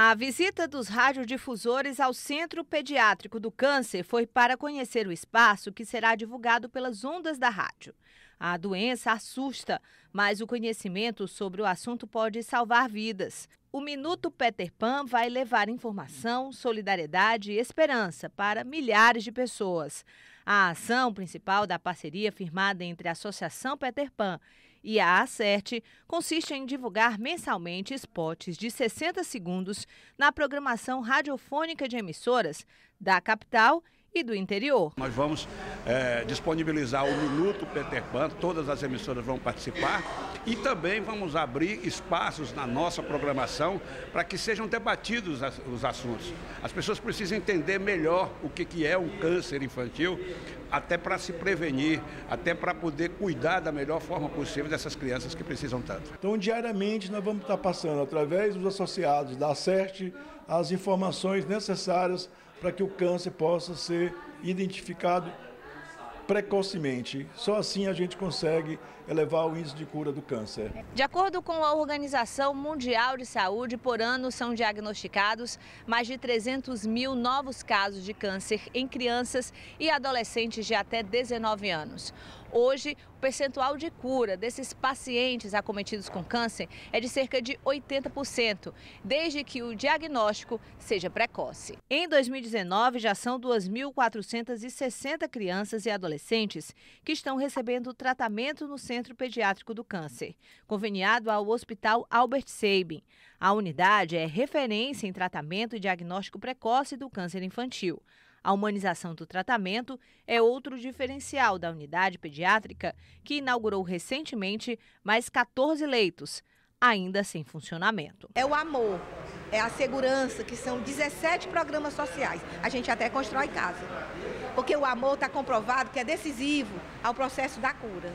A visita dos radiodifusores ao Centro Pediátrico do Câncer foi para conhecer o espaço que será divulgado pelas ondas da rádio. A doença assusta, mas o conhecimento sobre o assunto pode salvar vidas. O Minuto Peter Pan vai levar informação, solidariedade e esperança para milhares de pessoas. A ação principal da parceria firmada entre a Associação Peter Pan e a Acerte consiste em divulgar mensalmente spots de 60 segundos na programação radiofônica de emissoras da capital e do interior. Nós vamos é, disponibilizar o Minuto Peter Pan, todas as emissoras vão participar e também vamos abrir espaços na nossa programação para que sejam debatidos os assuntos. As pessoas precisam entender melhor o que, é um câncer infantil, até para se prevenir, até para poder cuidar da melhor forma possível dessas crianças que precisam tanto. Então, diariamente, nós vamos estar passando, através dos associados da CERT, as informações necessárias para que o câncer possa ser identificado precocemente. Só assim a gente consegue elevar o índice de cura do câncer. De acordo com a Organização Mundial de Saúde, por ano são diagnosticados mais de 300 mil novos casos de câncer em crianças e adolescentes de até 19 anos. Hoje, o percentual de cura desses pacientes acometidos com câncer é de cerca de 80%, desde que o diagnóstico seja precoce. Em 2019, já são 2.460 crianças e adolescentes que estão recebendo tratamento no Centro Pediátrico do Câncer, conveniado ao Hospital Albert Sabin. A unidade é referência em tratamento e diagnóstico precoce do câncer infantil. A humanização do tratamento é outro diferencial da unidade pediátrica, que inaugurou recentemente mais 14 leitos, ainda sem funcionamento. É o amor, é a segurança, que são 17 programas sociais. A gente até constrói casa, porque o amor está comprovado que é decisivo ao processo da cura.